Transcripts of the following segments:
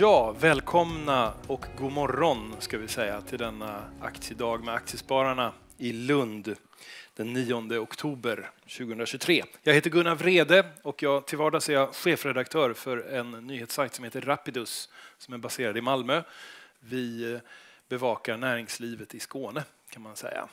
Ja, välkomna och god morgon ska vi säga till denna aktiedag med Aktiespararna i Lund den 9 oktober 2023. Jag heter Gunnar Vrede och jag, till vardags är jag chefredaktör för en nyhetssajt som heter Rapidus som är baserad i Malmö. Vi eh, bevakar näringslivet i Skåne kan man säga.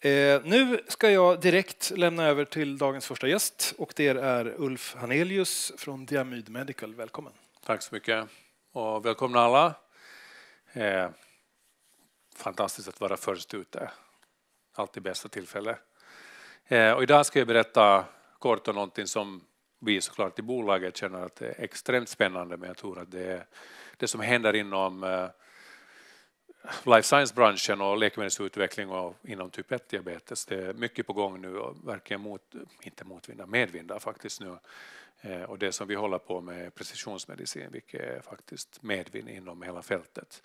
Eh, nu ska jag direkt lämna över till dagens första gäst och det är Ulf Hanelius från Diamyd Medical. Välkommen. Tack så mycket och välkomna alla. Eh, fantastiskt att vara först ute. Alltid bästa tillfälle. Eh, och idag ska jag berätta kort om någonting som vi såklart i bolaget känner att det är extremt spännande, men jag tror att det det som händer inom eh, life science-branschen och läkemedelsutveckling och inom typ 1-diabetes. Det är mycket på gång nu och verkar mot, inte motvinda, medvinda faktiskt nu. Eh, och det som vi håller på med är precisionsmedicin, vilket är faktiskt medvind inom hela fältet.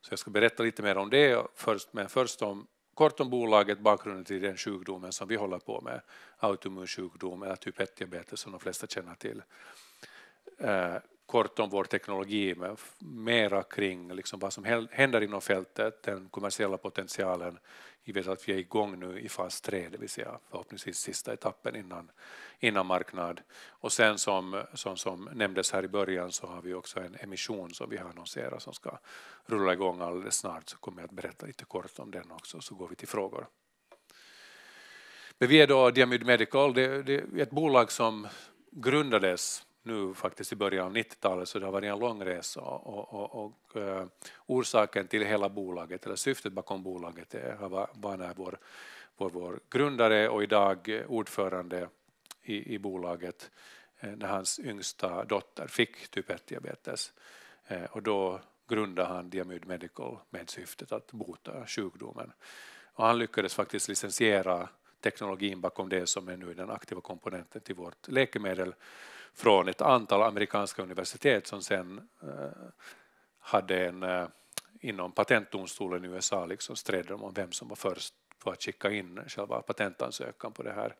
Så jag ska berätta lite mer om det, först, men först om, kort om bolaget, bakgrunden till den sjukdomen som vi håller på med, autoimmun sjukdom eller typ 1-diabetes som de flesta känner till. Eh, kort om vår teknologi, men mera kring liksom vad som händer inom fältet, den kommersiella potentialen, givet att vi är igång nu i fas 3, det vill säga förhoppningsvis sista etappen innan, innan marknad. Och sen som, som, som nämndes här i början så har vi också en emission som vi har annonserat som ska rulla igång alldeles snart, så kommer jag att berätta lite kort om den också, så går vi till frågor. Men vi är då Diamyd Medical, det, det är ett bolag som grundades nu faktiskt i början av 90-talet, så det har varit en lång resa. Och, och, och eh, orsaken till hela bolaget, eller syftet bakom bolaget, är, eh, var, när vår, vår, vår grundare och idag eh, ordförande i, i bolaget, eh, när hans yngsta dotter fick typ 1-diabetes. och då grundade han Diamyd Medical med syftet att bota sjukdomen. Och han lyckades faktiskt licensiera teknologin bakom det som är nu den aktiva komponenten till vårt läkemedel från ett antal amerikanska universitet som sen eh, hade en eh, inom patentdomstolen i USA liksom stred de om vem som var först på att skicka in själva patentansökan på det här.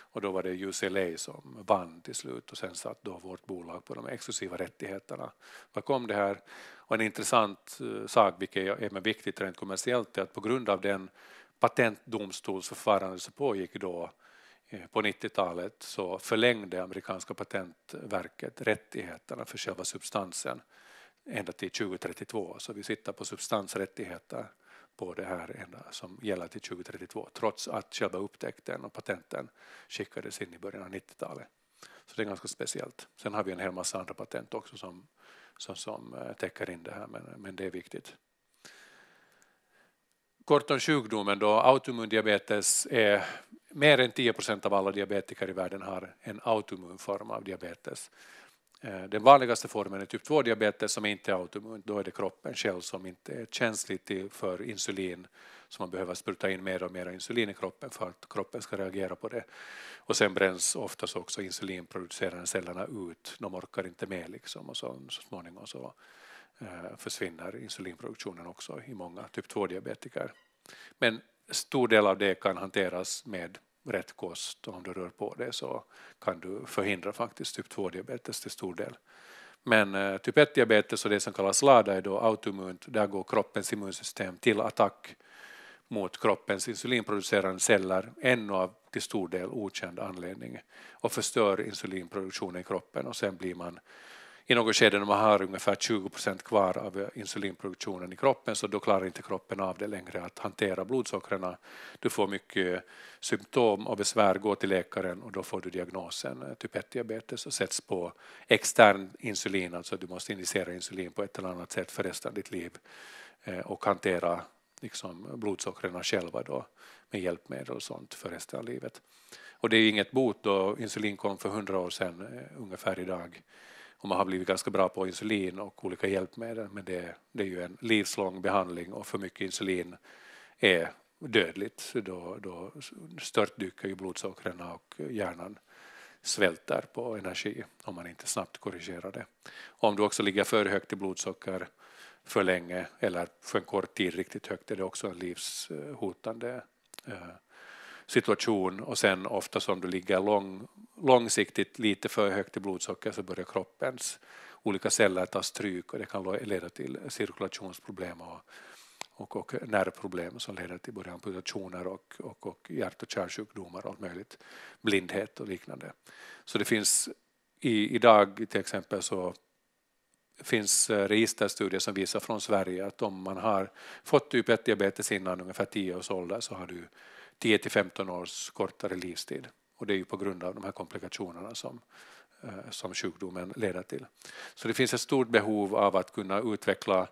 Och då var det UCLA som vann till slut och sen satt då vårt bolag på de exklusiva rättigheterna bakom det här. Och en intressant eh, sak, vilket är viktigt rent kommersiellt, är att på grund av den patentdomstolsförfarande som pågick då Eh, på 90-talet så förlängde amerikanska patentverket rättigheterna för själva substansen ända till 2032. Så vi sitter på substansrättigheter på det här som gäller till 2032 trots att själva upptäckten och patenten skickades in i början av 90-talet. Så det är ganska speciellt. Sen har vi en hel massa andra patent också som, som, som eh, täcker in det här, men, men det är viktigt. Kort om sjukdomen då, autoimmun diabetes är mer än 10 procent av alla diabetiker i världen har en autoimmun form av diabetes. Eh, den vanligaste formen är typ 2-diabetes som inte är autoimmun. Då är det kroppen själv som inte är känslig för insulin. Så man behöver spruta in mer och mer insulin i kroppen för att kroppen ska reagera på det. Och sen bränns oftast också insulinproducerande cellerna ut. De orkar inte med liksom och så, så småningom så eh, försvinner insulinproduktionen också i många typ 2-diabetiker. Men stor del av det kan hanteras med rätt kost och om du rör på dig så kan du förhindra faktiskt typ 2-diabetes till stor del. Men eh, typ 1-diabetes och det som kallas LADA är då autoimmunt, där går kroppens immunsystem till attack mot kroppens insulinproducerande celler, ännu av till stor del okänd anledning, och förstör insulinproduktionen i kroppen och sen blir man i något skede när man har ungefär 20 procent kvar av insulinproduktionen i kroppen så då klarar inte kroppen av det längre att hantera blodsockren. Du får mycket symptom och besvär, gå till läkaren och då får du diagnosen eh, typ 1-diabetes och sätts på extern insulin, alltså du måste injicera insulin på ett eller annat sätt för resten av ditt liv eh, och hantera liksom blodsockrarna själva då med hjälpmedel och sånt för resten av livet. Och det är inget bot då insulin kom för hundra år sedan eh, ungefär idag och man har blivit ganska bra på insulin och olika hjälpmedel men det, det är ju en livslång behandling och för mycket insulin är dödligt. Då, då störtdyker ju blodsockrarna och hjärnan svälter på energi om man inte snabbt korrigerar det. Om du också ligger för högt i blodsocker för länge eller för en kort tid riktigt högt är det också en livshotande eh, situation och sen ofta som du ligger lång, långsiktigt lite för högt i blodsocker så börjar kroppens olika celler ta stryk och det kan leda till cirkulationsproblem och, och, och nervproblem som leder till både amputationer och, och, och hjärt och kärlsjukdomar och allt möjligt, blindhet och liknande. Så det finns i, idag till exempel så finns eh, registerstudier som visar från Sverige att om man har fått typ 1-diabetes innan ungefär 10 års ålder så har du 10 15 års kortare livstid. Och det är ju på grund av de här komplikationerna som, eh, som sjukdomen leder till. Så det finns ett stort behov av att kunna utveckla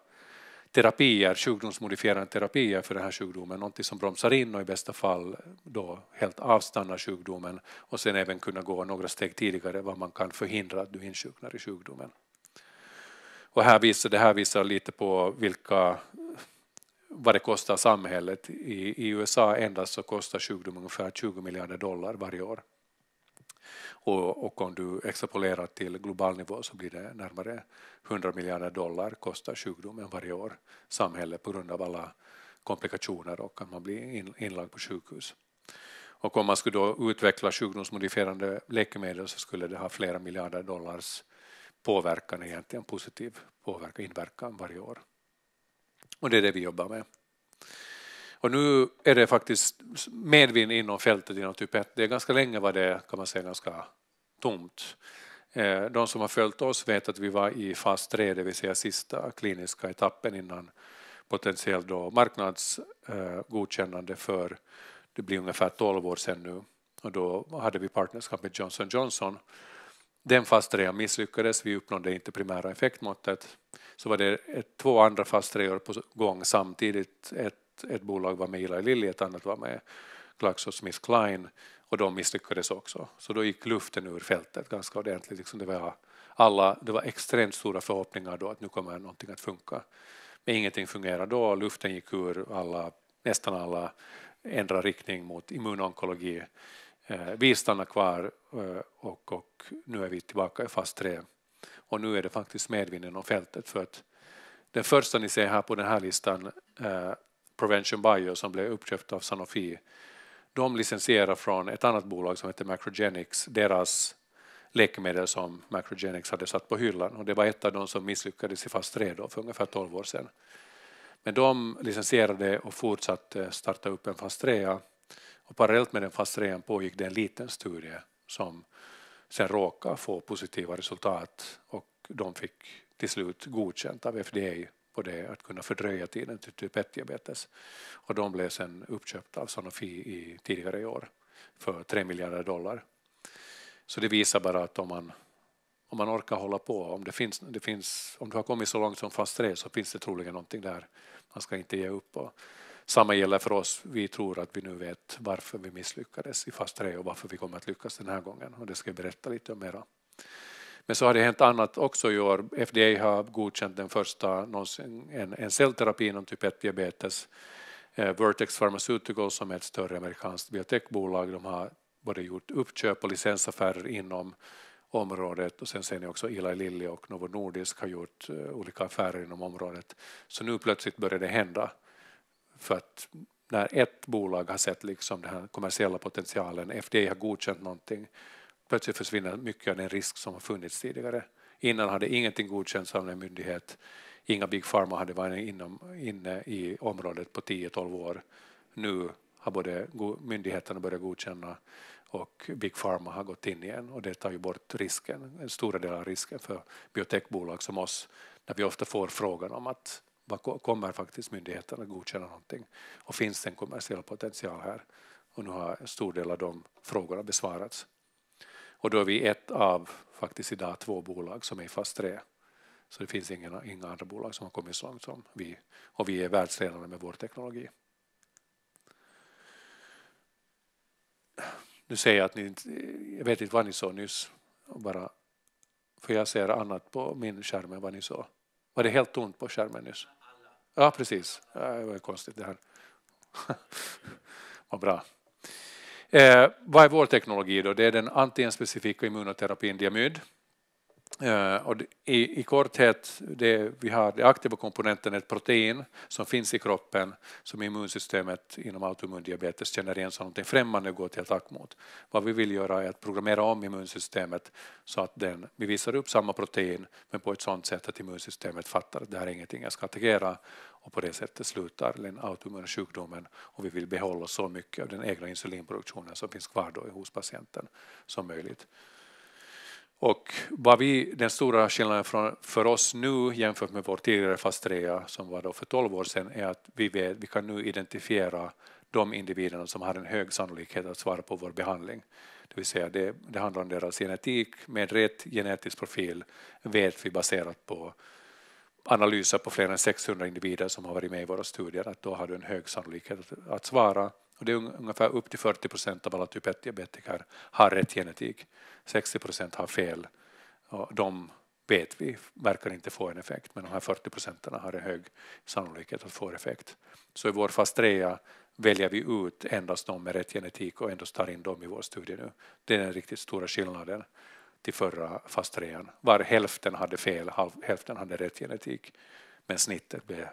terapier, sjukdomsmodifierande terapier för den här sjukdomen, någonting som bromsar in och i bästa fall då helt avstannar sjukdomen och sen även kunna gå några steg tidigare vad man kan förhindra att du insjuknar i sjukdomen. Och här visar, det här visar lite på vilka vad det kostar samhället. I, I, USA endast så kostar sjukdom ungefär 20 miljarder dollar varje år. Och, och om du extrapolerar till global nivå så blir det närmare 100 miljarder dollar kostar sjukdomen varje år samhället på grund av alla komplikationer och att man blir inlagd på sjukhus. Och om man skulle då utveckla sjukdomsmodifierande läkemedel så skulle det ha flera miljarder dollars påverkan egentligen, positiv påverkan, inverkan varje år. Och det är det vi jobbar med. Och nu är det faktiskt medvind inom fältet inom typ 1. Det är ganska länge var det kan man säga ganska tomt. Eh, de som har följt oss vet att vi var i fas 3, det vill säga sista kliniska etappen innan potentiellt då marknadsgodkännande eh, för, det blir ungefär 12 år sedan nu, och då hade vi partnerskap med Johnson Johnson den fast trean misslyckades, vi uppnådde inte primära effektmåttet. Så var det ett, två andra fast treor på gång samtidigt. Ett, ett bolag var med Eli Lilly, ett annat var med Glaxo Smith Klein och de misslyckades också. Så då gick luften ur fältet ganska ordentligt. Liksom det, var alla, det var extremt stora förhoppningar då att nu kommer någonting att funka. Men ingenting fungerade då, luften gick ur, alla, nästan alla ändrade riktning mot immunonkologi. Eh, vi stannade kvar eh, nu är vi tillbaka i fas 3. Och nu är det faktiskt medvinden om fältet för att den första ni ser här på den här listan, eh, Provention Bio som blev uppköpt av Sanofi, de licensierar från ett annat bolag som heter Macrogenics, deras läkemedel som Macrogenics hade satt på hyllan och det var ett av de som misslyckades i fas 3 då, för ungefär 12 år sedan. Men de licensierade och fortsatte starta upp en fast 3 och parallellt med den fast 3 pågick det en liten studie som sen råkade få positiva resultat och de fick till slut godkänt av FDA på det att kunna fördröja tiden till typ 1-diabetes. Och de blev sen uppköpta av Sanofi i, tidigare i år för 3 miljarder dollar. Så det visar bara att om man, om man orkar hålla på, om, det finns, det finns, om du har kommit så långt som fast 3 så finns det troligen någonting där. Man ska inte ge upp. Och samma gäller för oss. Vi tror att vi nu vet varför vi misslyckades i fas 3 och varför vi kommer att lyckas den här gången. Och det ska jag berätta lite om mera. Men så har det hänt annat också i år. FDA har godkänt den första någonsin, en, en cellterapi inom typ 1-diabetes. Eh, Vertex Pharmaceuticals som är ett större amerikanskt biotechbolag de har både gjort uppköp och licensaffärer inom området och sen ser ni också Eli Lilly och Novo Nordisk har gjort eh, olika affärer inom området. Så nu plötsligt börjar det hända. För att när ett bolag har sett liksom den här kommersiella potentialen, FDA har godkänt någonting, plötsligt försvinner mycket av den risk som har funnits tidigare. Innan hade ingenting godkänts av en myndighet, inga Big Pharma hade varit inom, inne i området på 10-12 år. Nu har både myndigheterna börjat godkänna och Big Pharma har gått in igen och det tar ju bort risken, en stora del av risken för biotechbolag som oss, där vi ofta får frågan om att kommer faktiskt myndigheterna att godkänna någonting? Och finns det en kommersiell potential här? Och nu har en stor del av de frågorna besvarats. Och då är vi ett av faktiskt idag två bolag som är i fas 3. Så det finns inga, inga andra bolag som har kommit så långt som vi. Och vi är världsledande med vår teknologi. Nu säger jag att ni inte, jag vet inte vad ni såg nyss, bara, för jag ser annat på min skärm än vad ni såg. Var det helt tomt på skärmen nyss? Ja, precis. Det var konstigt det här. Vad bra. Eh, vad är vår teknologi då? Det är den antienspecifika immunoterapin diamyd Eh, och i, i, korthet, det, vi har den aktiva komponenten, ett protein som finns i kroppen som immunsystemet inom autoimmun diabetes känner igen som något främmande och går till attack mot. Vad vi vill göra är att programmera om immunsystemet så att den, vi visar upp samma protein men på ett sådant sätt att immunsystemet fattar att det här är ingenting jag ska attackera och på det sättet slutar den autoimmuna sjukdomen och vi vill behålla så mycket av den egna insulinproduktionen som finns kvar då hos patienten som möjligt. Och vad vi, den stora skillnaden för oss nu jämfört med vår tidigare fas 3, som var då för 12 år sedan är att vi, vet, vi kan nu identifiera de individerna som har en hög sannolikhet att svara på vår behandling. Det vill säga det, det handlar om deras genetik. Med rätt genetisk profil vet vi baserat på analyser på fler än 600 individer som har varit med i våra studier att då har du en hög sannolikhet att, att svara och det är ungefär upp till 40 procent av alla typ 1-diabetiker har rätt genetik. 60 procent har fel. Och de vet vi verkar inte få en effekt, men de här 40 procenten har en hög sannolikhet att få effekt. Så i vår fas 3 väljer vi ut endast de med rätt genetik och endast tar in dem i vår studie nu. Det är den riktigt stora skillnaden till förra fas 3. Var hälften hade fel, hälften hade rätt genetik, men snittet blev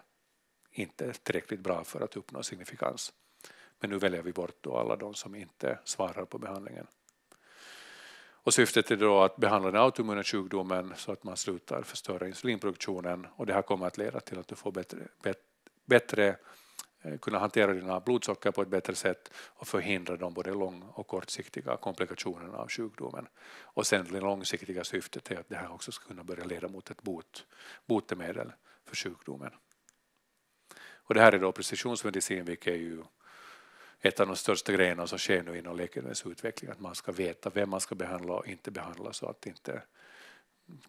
inte tillräckligt bra för att uppnå signifikans. Men nu väljer vi bort då alla de som inte svarar på behandlingen. Och syftet är då att behandla den autoimmuna sjukdomen så att man slutar förstöra insulinproduktionen och det här kommer att leda till att du får bättre, bättre, eh, kunna hantera dina blodsocker på ett bättre sätt och förhindra de både lång och kortsiktiga komplikationerna av sjukdomen. Och sen det långsiktiga syftet är att det här också ska kunna börja leda mot ett bot, botemedel för sjukdomen. Och det här är då precisionsmedicin vilket är ju ett av de största grejerna som sker nu inom läkemedelsutveckling, att man ska veta vem man ska behandla och inte behandla så att inte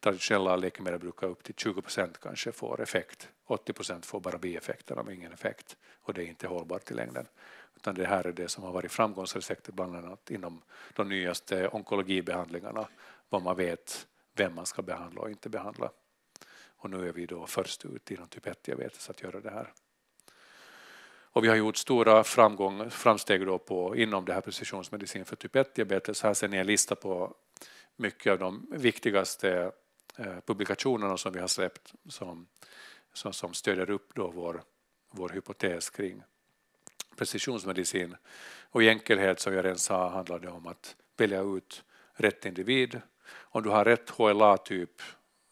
traditionella läkemedel brukar upp till 20 kanske får effekt. 80 får bara bieffekter om ingen effekt och det är inte hållbart i längden. Utan det här är det som har varit framgångsreceptet bland annat inom de nyaste onkologibehandlingarna, vad man vet vem man ska behandla och inte behandla. Och nu är vi då först ut inom typ 1-diabetes att göra det här. Och vi har gjort stora framgång, framsteg då på, inom det här precisionsmedicin för typ 1-diabetes. Här ser ni en lista på mycket av de viktigaste eh, publikationerna som vi har släppt som, som, som stödjer upp då vår, vår hypotes kring precisionsmedicin. Och i enkelhet, som jag redan sa, handlar det om att välja ut rätt individ. Om du har rätt HLA-typ,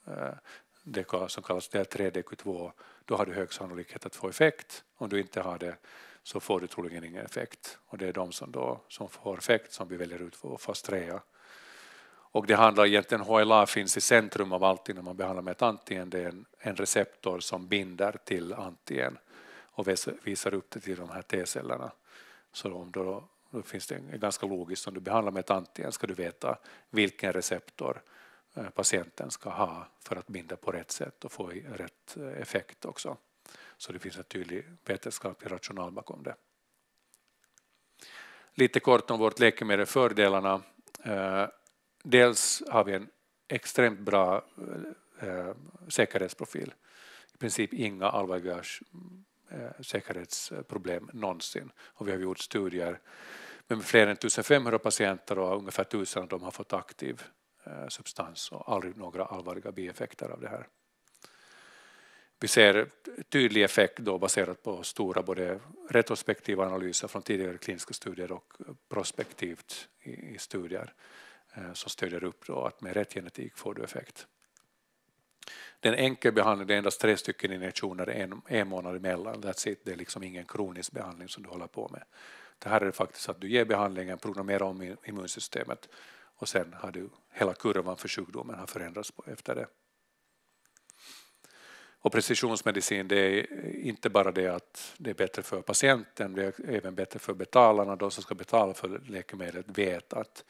eh, det som kallas 3DQ2, då har du hög sannolikhet att få effekt. Om du inte har det så får du troligen ingen effekt. Och det är de som, då, som får effekt som vi väljer ut för fas 3. Och det handlar egentligen, HLA finns i centrum av allting när man behandlar med ett antigen. Det är en, en receptor som binder till antigen och visar upp det till de här T-cellerna. Så om då, då finns det ganska logiskt, om du behandlar med ett antigen ska du veta vilken receptor Eh, patienten ska ha för att binda på rätt sätt och få rätt eh, effekt också. Så det finns en tydlig vetenskaplig rational bakom det. Lite kort om vårt läkemedel, fördelarna. Eh, dels har vi en extremt bra säkerhetsprofil. I princip inga allvarliga säkerhetsproblem någonsin. Och vi har gjort studier med fler än 1500 patienter och ungefär 1000 av dem har fått aktiv Eh, substans och aldrig några allvarliga bieffekter av det här. Vi ser tydlig effekt då baserat på stora både retrospektiva analyser från tidigare kliniska studier och prospektivt i studier eh, som stödjer upp då att med rätt genetik får du effekt. Den enkel behandling, det är endast tre stycken injektioner en, en månad emellan. That's it. Det är liksom ingen kronisk behandling som du håller på med. Det här är det faktiskt att du ger behandlingen, programmerar om immunsystemet och sen har du hela kurvan för sjukdomen har förändrats efter det. Och precisionsmedicin det är inte bara det att det är bättre för patienten, det är även bättre för betalarna. De som ska betala för läkemedlet vet att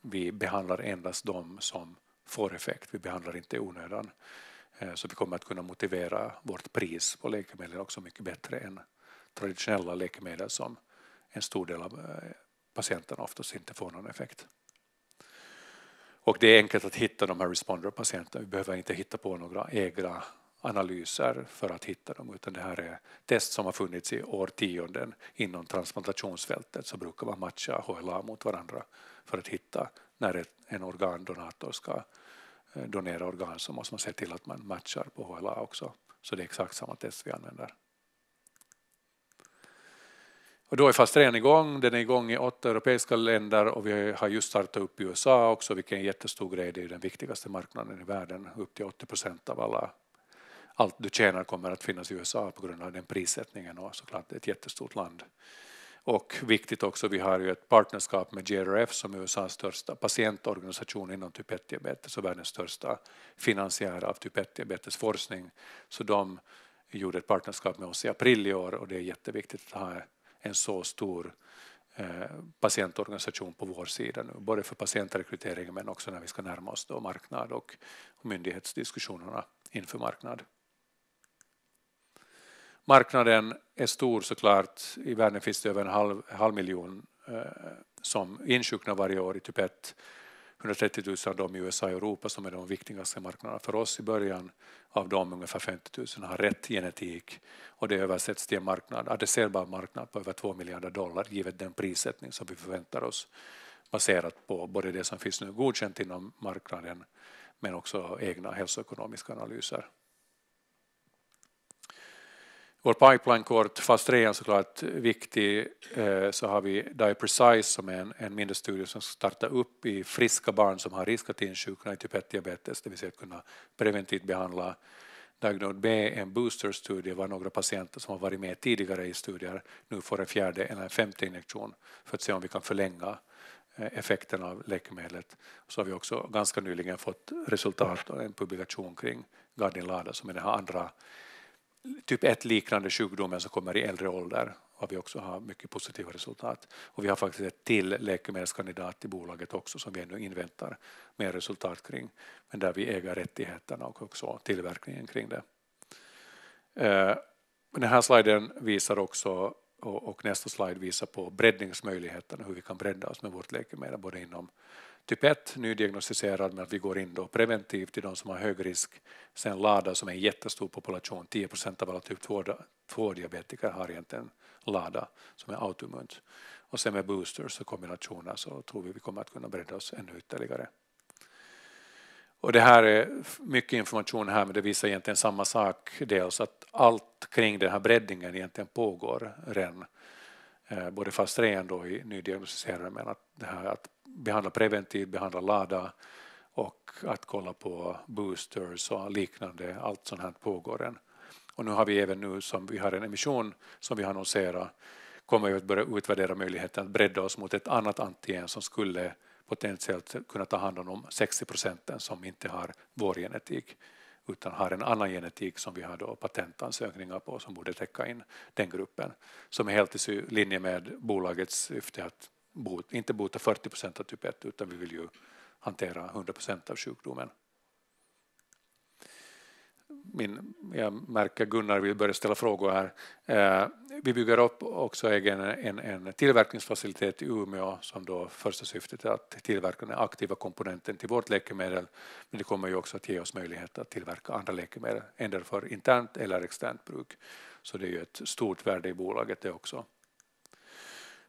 vi behandlar endast de som får effekt. Vi behandlar inte i onödan. Eh, så vi kommer att kunna motivera vårt pris på läkemedel också mycket bättre än traditionella läkemedel som en stor del av eh, patienterna oftast inte får någon effekt. Och det är enkelt att hitta de här responderpatienterna. Vi behöver inte hitta på några egna analyser för att hitta dem, utan det här är test som har funnits i årtionden inom transplantationsfältet, så brukar man matcha HLA mot varandra för att hitta när en organdonator ska eh, donera organ så måste man se till att man matchar på HLA också. Så det är exakt samma test vi använder. Och då är Fast Ren igång, den är igång i åtta europeiska länder och vi har just startat upp i USA också, vilket är en jättestor grej, det är den viktigaste marknaden i världen, upp till 80 procent av alla allt du tjänar kommer att finnas i USA på grund av den prissättningen och såklart ett jättestort land. Och viktigt också, vi har ju ett partnerskap med GRF, som är USAs största patientorganisation inom typ 1-diabetes och världens största finansiär av typ 1-diabetesforskning. Så de gjorde ett partnerskap med oss i april i år och det är jätteviktigt att ha en så stor eh, patientorganisation på vår sida nu, både för patientrekrytering men också när vi ska närma oss då marknad och myndighetsdiskussionerna inför marknad. Marknaden är stor såklart. I världen finns det över en halv, halv miljon eh, som insjuknar varje år i typ 1 130 000 av dem i USA och Europa som är de viktigaste marknaderna för oss i början. Av dem ungefär 50 000 har rätt genetik och det översätts till en marknad, adresserbar marknad på över 2 miljarder dollar givet den prissättning som vi förväntar oss baserat på både det som finns nu godkänt inom marknaden men också egna hälsoekonomiska analyser vår pipeline-kort, fas 3 är såklart alltså viktig, eh, så har vi Die Precise som är en, mindre studie som startar upp i friska barn som har risk att insjukna i typ 1-diabetes, det vill säga att kunna preventivt behandla diagnos B en boosterstudie var några patienter som har varit med tidigare i studier nu får en fjärde eller en femte injektion för att se om vi kan förlänga eh, effekten av läkemedlet. Så har vi också ganska nyligen fått resultat och en publikation kring Gardin Lada som är den här andra typ 1-liknande sjukdomar som kommer i äldre ålder har vi också har mycket positiva resultat. Och vi har faktiskt ett till läkemedelskandidat i bolaget också som vi ännu inväntar mer resultat kring, men där vi äger rättigheterna och också tillverkningen kring det. Eh, den här sliden visar också och nästa slide visar på breddningsmöjligheterna, hur vi kan bredda oss med vårt läkemedel både inom typ 1 nydiagnostiserad men att vi går in då preventivt till de som har hög risk. Sen LADA som är en jättestor population, 10 procent av alla typ 2-diabetiker har egentligen LADA som är autoimmunt. Och sen med boosters och kombinationer så tror vi vi kommer att kunna bredda oss ännu ytterligare. Och det här är mycket information här, men det visar egentligen samma sak. Dels att allt kring den här breddningen egentligen pågår redan. Eh, både fas 3 ändå i nydiagnostiserade men att det här att behandla preventivt, behandla LADA och att kolla på boosters och liknande, allt sånt här pågår än. Och nu har vi även nu som vi har en emission som vi har annonserat kommer vi att börja utvärdera möjligheten att bredda oss mot ett annat antigen som skulle potentiellt kunna ta hand om 60 procenten som inte har vår genetik utan har en annan genetik som vi har då patentansökningar på som borde täcka in den gruppen som är helt i linje med bolagets syfte att bot, inte bota 40 procent av typ 1 utan vi vill ju hantera 100 procent av sjukdomen min, jag märker att Gunnar vill börja ställa frågor här. Eh, vi bygger upp också egen, en, en tillverkningsfacilitet i Umeå som då första syftet är att tillverka den aktiva komponenten till vårt läkemedel. Men det kommer ju också att ge oss möjlighet att tillverka andra läkemedel, endera för internt eller externt bruk. Så det är ju ett stort värde i bolaget det också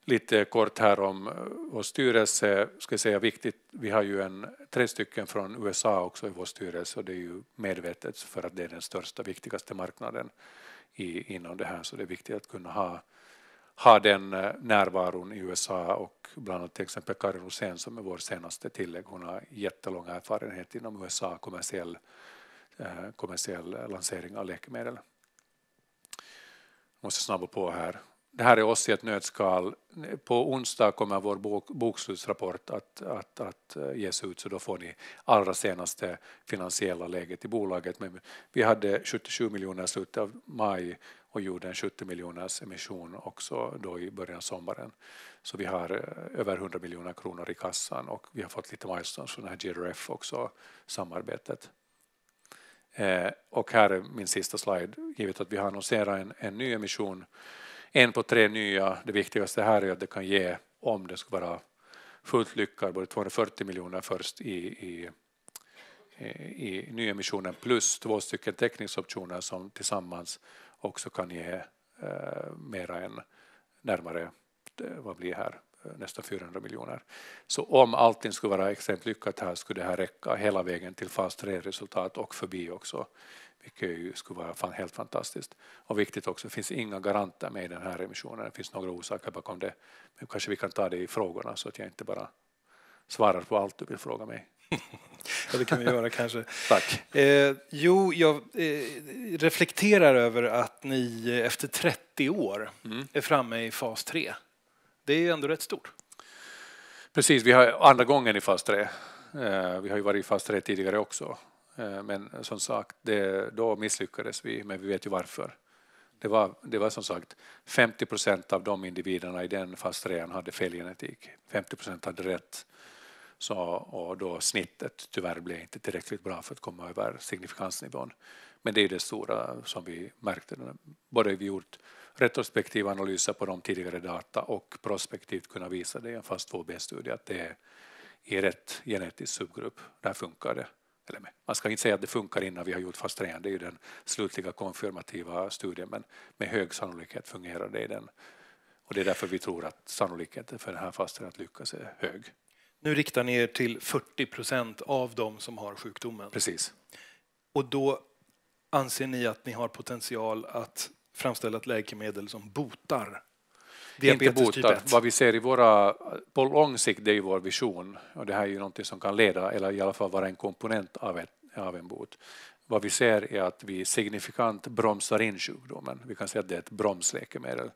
lite kort här om eh, vår styrelse. Ska säga viktigt, vi har ju en, tre stycken från USA också i vår styrelse och det är ju medvetet för att det är den största, viktigaste marknaden i, inom det här så det är viktigt att kunna ha, ha den eh, närvaron i USA och bland annat till exempel Karin Rosén som är vår senaste tillägg. Hon har jättelång erfarenhet inom USA kommersiell, eh, kommersiell lansering av läkemedel. Jag måste snabba på här det här är oss i ett nötskal. På onsdag kommer vår bok, bokslutsrapport att, att, att eh, ges ut, så då får ni allra senaste finansiella läget i bolaget. Men vi hade 77 miljoner i slutet av maj och gjorde en 70 miljoners emission också då i början av sommaren. Så vi har eh, över 100 miljoner kronor i kassan och vi har fått lite milestones från GRF också, samarbetet. Eh, och här är min sista slide, givet att vi har annonserat en, en ny emission en på tre nya. Det viktigaste här är att det kan ge, om det ska vara fullt lyckat, både 240 miljoner först i, i, i nyemissionen plus två stycken teckningsoptioner som tillsammans också kan ge eh, mera än närmare, eh, vad blir här, Eh, nästan 400 miljoner. Så om allting skulle vara extremt lyckat här skulle det här räcka hela vägen till fas 3-resultat och förbi också, vilket ju skulle vara fan helt fantastiskt. Och viktigt också, det finns inga garanter med i den här emissionen, det finns några orsaker bakom det. Men kanske vi kan ta det i frågorna så att jag inte bara svarar på allt du vill fråga mig. ja, det kan vi göra kanske. Tack. Eh, jo, jag eh, reflekterar över att ni efter 30 år mm. är framme i fas 3. Det är ändå rätt stort. Precis, vi har andra gången i fas 3. Eh, vi har ju varit i fas 3 tidigare också. Eh, men som sagt, det, då misslyckades vi, men vi vet ju varför. Det var, det var som sagt 50 procent av de individerna i den fas 3 hade fel genetik. 50 procent hade rätt. Så, och då snittet tyvärr blev inte tillräckligt bra för att komma över signifikansnivån. Men det är det stora som vi märkte. Både vi gjort retrospektiva analyser på de tidigare data och prospektivt kunna visa det i en fast 2B-studie att det är i rätt genetisk subgrupp, där funkar det. Eller man ska inte säga att det funkar innan vi har gjort fast 3, det är ju den slutliga konfirmativa studien, men med hög sannolikhet fungerar det i den. Och det är därför vi tror att sannolikheten för den här fast att lyckas är hög. Nu riktar ni er till 40 procent av de som har sjukdomen. Precis. Och då anser ni att ni har potential att framställa ett läkemedel som botar diabetes inte typ botar. Typ vad vi ser i våra, på lång sikt, det är ju vår vision och det här är ju någonting som kan leda eller i alla fall vara en komponent av, ett, av en bot. Vad vi ser är att vi signifikant bromsar in sjukdomen. Vi kan säga att det är ett bromsläkemedel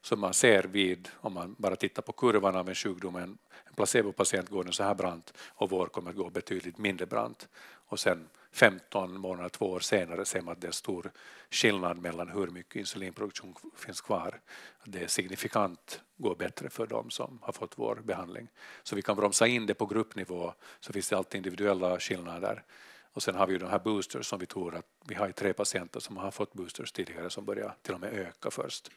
som man ser vid, om man bara tittar på kurvan av en sjukdom, en placebopatient går den så här brant och vår kommer att gå betydligt mindre brant. Och sen 15 månader, två år senare ser man att det är stor skillnad mellan hur mycket insulinproduktion finns kvar. Det är signifikant går bättre för dem som har fått vår behandling. Så vi kan bromsa in det på gruppnivå, så finns det alltid individuella skillnader. Och sen har vi ju de här boosters som vi tror att vi har tre patienter som har fått boosters tidigare som börjar till och med öka först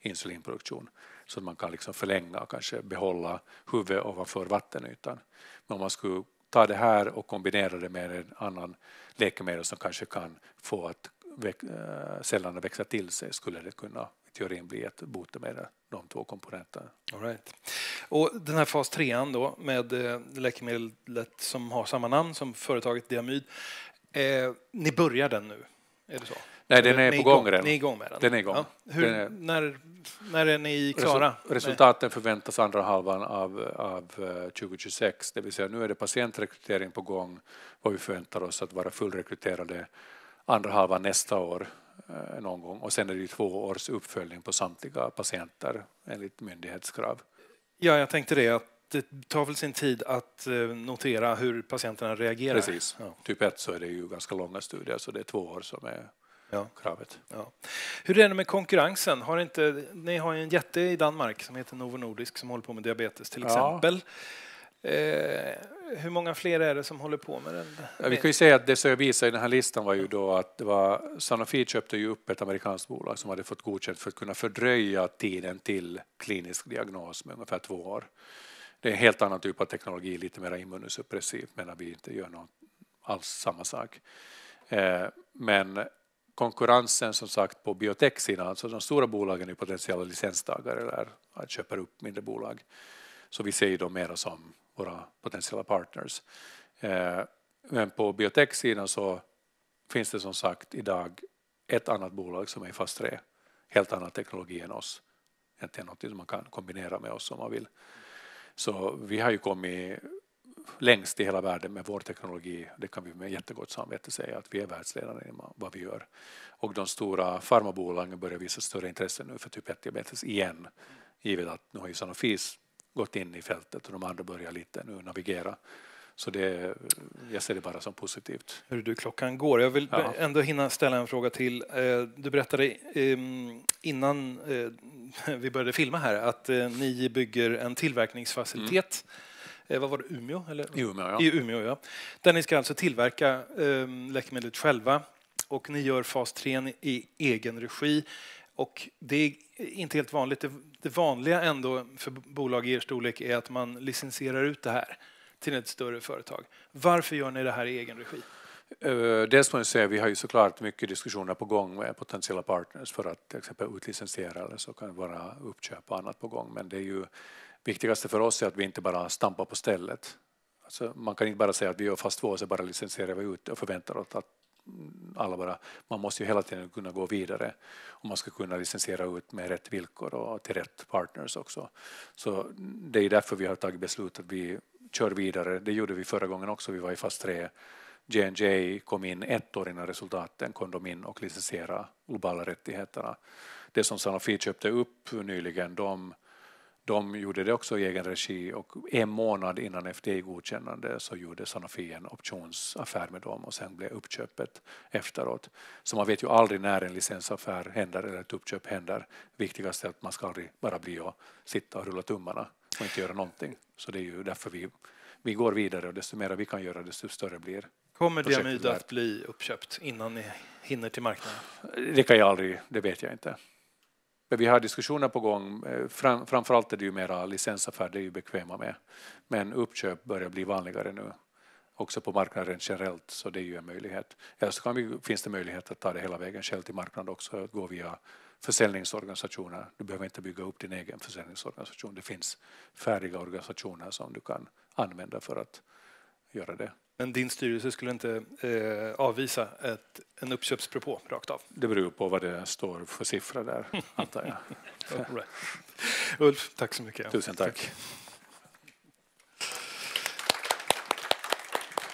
insulinproduktion så att man kan liksom förlänga och kanske behålla huvudet ovanför vattenytan. Men om man skulle ta det här och kombinera det med en annan läkemedel som kanske kan få att eh, cellerna växa till sig skulle det kunna i teorin bli ett botemedel, de två komponenterna. All right. Och den här fas 3 då med eh, läkemedlet som har samma namn som företaget Diamyd, eh, ni börjar den nu? Är det så? Nej, den är på gång, redan. Ni är igång med den? Den är igång. Ja. Hur, är... När, när är ni klara? Resultaten förväntas andra halvan av, av 2026, eh, det vill säga nu är det patientrekrytering på gång och vi förväntar oss att vara fullrekryterade andra halvan nästa år eh, någon gång och sen är det två års uppföljning på samtliga patienter enligt myndighetskrav. Ja, jag tänkte det att det tar väl sin tid att eh, notera hur patienterna reagerar. Precis. Ja. Typ 1 så är det ju ganska långa studier, så det är två år som är ja. kravet. Ja. Hur är det med konkurrensen? Har inte, ni har en jätte i Danmark som heter Novo Nordisk som håller på med diabetes till exempel. Eh, hur många fler är det som håller på med den? Ja, vi kan ju säga att det som jag visade i den här listan var ju då att det var, Sanofi köpte ju upp ett amerikanskt bolag som hade fått godkänt för att kunna fördröja tiden till klinisk diagnos med ungefär två år. Det är en helt annan typ av teknologi, lite mer immunosuppressiv. medan vi inte gör något alls samma sak. Eh, men konkurrensen som sagt på biotechsidan, alltså de stora bolagen är potentiella licenstagare eller köper upp mindre bolag. Så vi ser ju dem mer som våra potentiella partners. Eh, men på biotechsidan så finns det som sagt idag ett annat bolag som är i fas 3, helt annan teknologi än oss. Egentligen något som man kan kombinera med oss om man vill. Så vi har ju kommit längst i hela världen med vår teknologi. Det kan vi med jättegott samvete säga att vi är världsledande i vad vi gör. Och de stora farmabolagen börjar visa större intresse nu för typ 1-diabetes igen, givet att nu har ju Sanofis gått in i fältet och de andra börjar lite nu navigera. Så det, jag ser det bara som positivt. Hur du, klockan går. Jag vill ja. ändå hinna ställa en fråga till. Eh, du berättade ehm, innan eh, vi började filma här att eh, ni bygger en tillverkningsfacilitet mm Eh, vad var det, Umeå? Eller? I Umeå, ja. I Umeå, ja. Där ni ska alltså tillverka ehm, läkemedlet själva och ni gör fas 3 i egen regi. Och det är inte helt vanligt. Det, vanliga ändå för bolag i er storlek är att man licensierar ut det här till ett större företag. Varför gör ni det här i egen regi? Eh, dels får jag säga, vi har ju såklart mycket diskussioner på gång med potentiella partners för att till exempel utlicensiera eller så kan det vara uppköp och annat på gång. Men det är ju viktigaste för oss är att vi inte bara stampar på stället. Alltså man kan inte bara säga att vi gör fast två och så bara licensierar vi ut och förväntar oss att alla bara... Man måste ju hela tiden kunna gå vidare och man ska kunna licensiera ut med rätt villkor och till rätt partners också. Så det är därför vi har tagit beslut att vi kör vidare. Det gjorde vi förra gången också, vi var i fas 3. GNJ kom in ett år innan resultaten kom de in och licensierade globala rättigheterna. Det som Sanofi köpte upp nyligen, de de gjorde det också i egen regi och en månad innan FDA-godkännande så gjorde Sanofi en optionsaffär med dem och sen blev uppköpet efteråt. Så man vet ju aldrig när en licensaffär händer eller ett uppköp händer. Viktigast är att man ska aldrig bara bli och sitta och rulla tummarna och inte göra någonting. Så det är ju därför vi, vi går vidare och desto mer vi kan göra desto större blir Kommer Diamyd att bli uppköpt innan ni hinner till marknaden? Det kan jag aldrig, det vet jag inte. Men vi har diskussioner på gång. Eh, fram, framförallt är det ju mera licensaffärer, det är ju bekväma med. Men uppköp börjar bli vanligare nu också på marknaden generellt, så det är ju en möjlighet. Eller så vi, finns det möjlighet att ta det hela vägen själv till marknaden också, att gå via försäljningsorganisationer. Du behöver inte bygga upp din egen försäljningsorganisation. Det finns färdiga organisationer som du kan använda för att göra det. Men din styrelse skulle inte eh, avvisa ett, en uppköpspropå rakt av? Det beror på vad det står för siffra där, antar jag. right. Ulf, tack så mycket. Tusen tack. tack.